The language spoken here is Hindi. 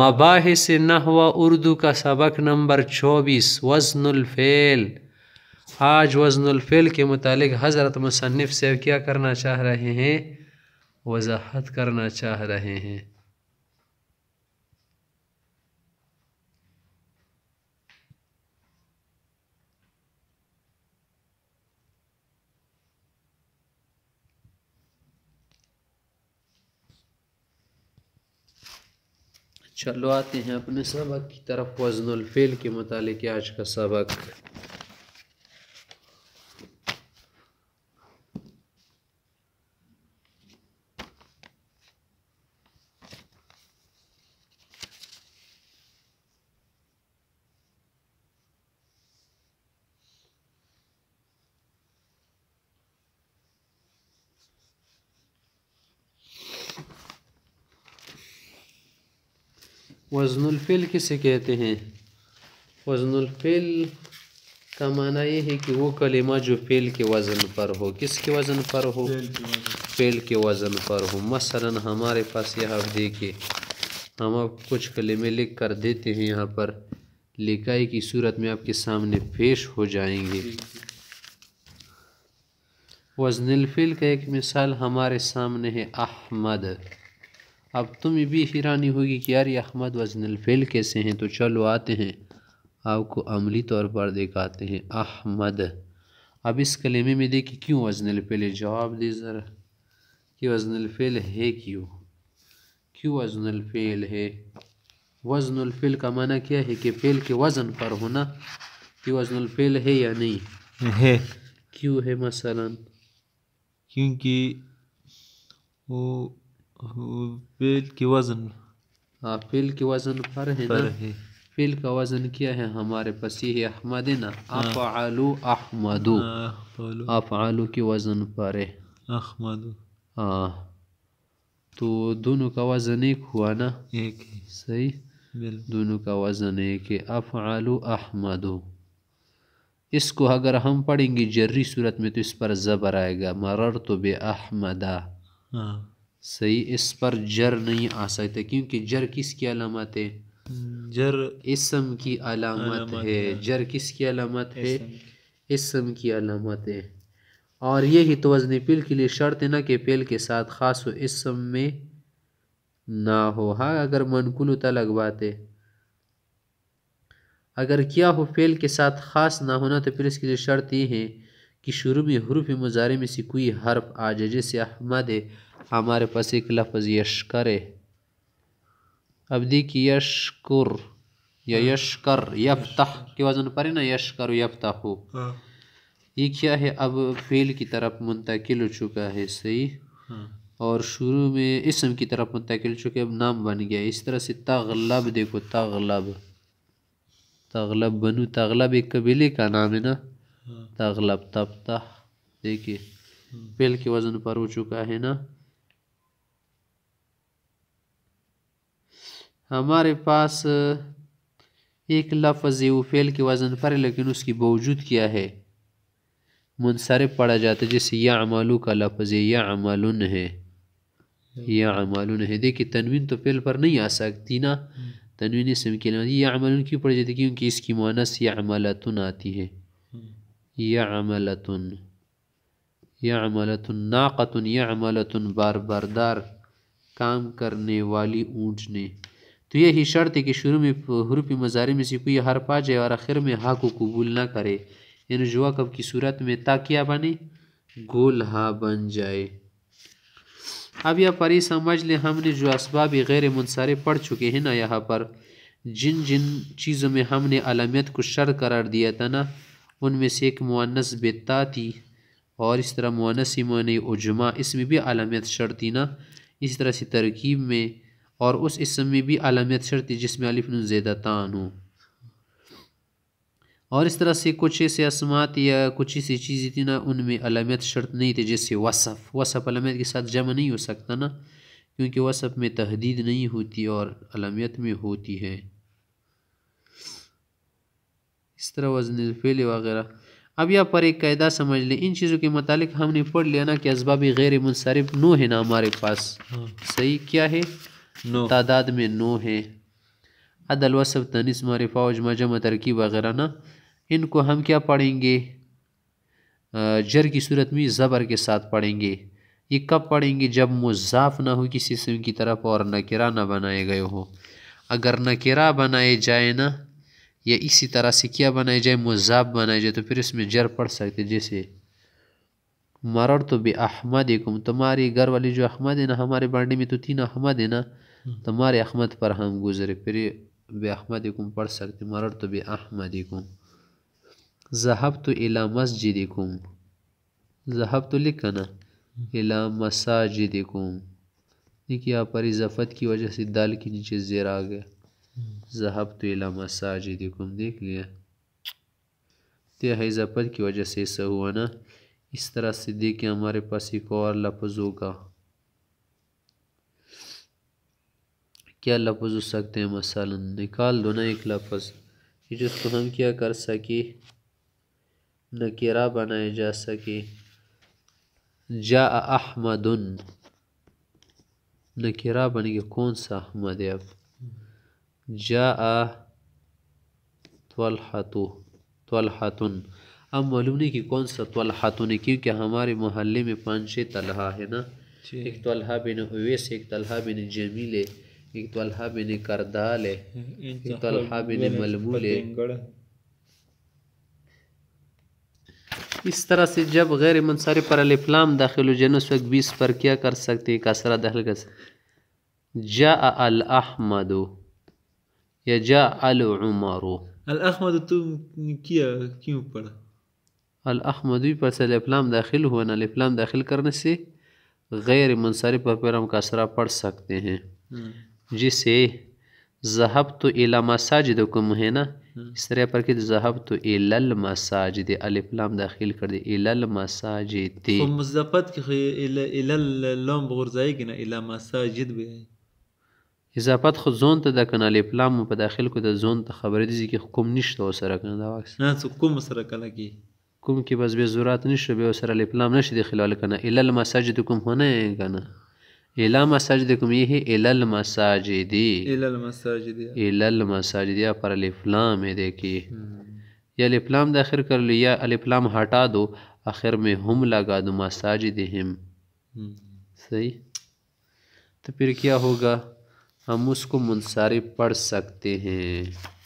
मबास नहवा उर्दू का सबक नंबर चौबीस वज़नफ़ेल आज वज़नफ़ेल के मुतालिक हज़रत मुसनफ़ से क्या करना चाह रहे हैं वजाहत करना चाह रहे हैं चलो आते हैं अपने सबक की तरफ वजनफ़ेल के मतलब आज का सबक वज़नफ़िल किसे कहते हैं वज़नफ़िल का माना ये है कि वो कलिमा जो फ़ेल के वज़न पर हो किसके वज़न पर हो फ़ेल के वज़न पर हो मसलन हमारे पास यह आप देखिए हम आप कुछ कलिमे लिख कर देते हैं यहाँ पर लिखाई की सूरत में आपके सामने पेश हो जाएंगे वज़नफ़िल का एक मिसाल हमारे सामने है अहमद अब तुम्हें भी हैरानी होगी कि यार ये अहमद वजनलफेल कैसे हैं तो चलो आते हैं आपको अमली तौर पर दिखाते हैं अहमद अब इस कलेमे में देखिए क्यों वजनलफेल है जवाब दे ज़रा कि वजनलफेल है क्यों क्यों वजनलफेल है वजनलफेल का माना क्या है कि फेल के वज़न पर होना कि वजनलफेल है या नहीं है क्यों है मसलन क्योंकि वो पेल के वज़न हाँ पेल के वज़न पर है पर ना है। पेल का वज़न क्या है हमारे फसीह अहमद है ना अफ़ालू अहमदू अफ़ालू के वज़न पर है अहमद हाँ तो दोनों का वज़न एक हुआ ना एक ही सही दोनों का वज़न एक है अफ़ालू अहमदू इसको अगर हम पढ़ेंगे जर्री सूरत में तो इस पर ज़बर आएगा मरर तो बे अहमदा हाँ सही इस पर जर नहीं आ सकते क्योंकि जर किसकी अलामत है जर इसम की अलामत है जर किसकी अलामत है इसम की अलामत है और यही तो वजन पिल के लिए शर्त है ना कि पेल के साथ ख़ास हो इसम में ना हो हाँ अगर मनकुल तो बात है अगर क्या हो फेल के साथ ख़ास ना होना तो फिर इसके लिए शर्त ये है कि शुरू में हरूफ मुजारे में से कोई हर्फ आ जाए जैसे अहमद है हमारे पास एक लफज़ हाँ। यशकर अब अबदी की कुर या कर यफ के वजन पर है ना यशकर यफ्तह हो हाँ। ये क्या है अब फेल की तरफ मुंतकिल हो चुका है सही हाँ। और शुरू में इसम की तरफ मुंतकिल चुके अब नाम बन गया इस तरह से तगलब देखो तगलब तगलब बनू तगलब एक कबीले का नाम है ना तगलब तब तह देखिए पेल के वज़न पर हो चुका है ना हमारे पास एक लफ्ज़ वो फेल के वज़न पर है लेकिन उसकी बावजूद क्या है मुनसरफ पढ़ा जाता है जैसे या अमालू का लफ्ज़ या अमालन है या अमालन है देखिए तनवीन तो फेल पर नहीं आ सकती ना तनवीन इसम के लिए या अमलन क्यों पढ़ी जाती क्योंकि इसकी मानस या अमलतन आती है या अमलतन या अमलतन नाकतन या अमलतन बार बारदार काम करने वाली ऊँट ने तो यही शर्त है कि शुरू में हरूफ मज़ारे में से कोई हर पा जाए और आखिर में हा को कबूल ना करे यानी जुआ कब की सूरत में ता बने गोल हा बन जाए अब यह परी समझ लें हमने जो इसबाब गैर मुनसारे पढ़ चुके हैं ना यहाँ पर जिन जिन चीज़ों में हमने अलमियत को शर करार दिया था ना उनमें से एक मुनस बेता थी और इस तरह मुनस इमन उजमा इसमें भी अलमियत शर थी ना इस तरह से तरकीब में और उस इसम में भी अलामियत शर्त जिसमें अलिफन जैदा तान हो और इस तरह से कुछ ऐसे असमात या कुछ ऐसी चीज़ें थी ना उनमें अलामियत शर्त नहीं थी जैसे वसफ़ वसफ़ अलामियत के साथ जमा नहीं हो सकता ना क्योंकि वसफ़ में तहदीद नहीं होती और अलामियत में होती है इस तरह वजन फैले वगैरह अब यहाँ पर एक कायदा समझ लें इन चीज़ों के मतलब हमने पढ़ लिया ना कि इसबाबी गैर मुनसरफ नो है ना हमारे पास हाँ। सही क्या है तादाद में नौ है अदल वसब तनिस्म रिफा उजमा जमा तरकी वगैरह ना इनको हम क्या पढ़ेंगे जर की सूरत में ज़बर के साथ पढ़ेंगे ये कब पढ़ेंगे जब मुजाफ ना हो किसी सिम की तरफ और नकिरा ना बनाए गए हो अगर नकिरा बनाए जाए ना या इसी तरह से क्या बनाए जाए मुजाफ बनाए जाए तो फिर इसमें जर पढ़ सकते जैसे मरर तो बे अहमद तुम्हारे घर वाले जो अहमद है ना हमारे बांडे में तो तीन अहमद है ना तुम्हारे अहमद पर हम गुजरे फिर बेअहमदिकुम पढ़ सकते मरर तो बेअहमदिकुम जहब तो इला मस्जिदिकुम जहब तो लिखा ना इला मसाजिदिकुम देखिए यहाँ पर इजाफत की वजह से दाल के नीचे ज़ेर आ गया जहब तो इला मसाजिदिकुम देख लिया तो इजाफत की वजह से ऐसा हुआ ना इस तरह से देखिए हमारे पास एक और लफ्ज़ होगा क्या लफ्ज़ हो सकते हैं मसला निकाल दो ना एक लफ्ज़ कि जिसको हम क्या कर सके नकेरा बनाया जा सके जा अहमदन नकेरा बनेगा कौन सा अहमद है अब जा तलहतु तलहतन अब मालूम नहीं कि कौन सा तलहतन है क्योंकि हमारे मोहल्ले में पाँच छः तलहा है ना एक तलहा बिन अवैस एक तलहा बिन जमील है یک طلحه بن کرداله یک طلحه بن ملموله इस तरह से जब गैर मनसारी पर अलिफ्लाम दाखिल हो जनस वक्त बीस पर क्या कर सकते हैं कसरा दाखिल कर जा अल अहमद या जा अल उमर अल अहमद तुम किया क्यों पढ़ा अल अहमद भी पर से अलिफ्लाम दाखिल हुआ ना अलिफ्लाम दाखिल करने से गैर मनसारी पर, पर हम कसरा पढ़ सकते हैं जिसे ذهب تو الى مساجد کوم ہے نا اس طرح پر کہ ذهب تو الى المساجد الف لام داخل کړ دی الى المساجد په مضافت کې الى الى لام بغرزای کنه الى مساجد به اضافت خو زون ته د کنه الف لام په داخل کو د زون ته خبره دي چې حکم نشته سره کنه دا واکس نه څه کوم سره کله کې کوم کې بس به ضرورت نشته به سره الف لام نشي د خلال کنه الى المساجد کوم هنه کنه الى مساجدكم یہ الى المساجد الى المساجد الى المساجد یا پر الف لام دیکھیے یا الف لام داخل کر لو یا الف لام ہٹا دو آخر میں ہم لگا دو مساجد ہم صحیح تو پھر کیا ہوگا ہم اس کو منصرف پڑھ سکتے ہیں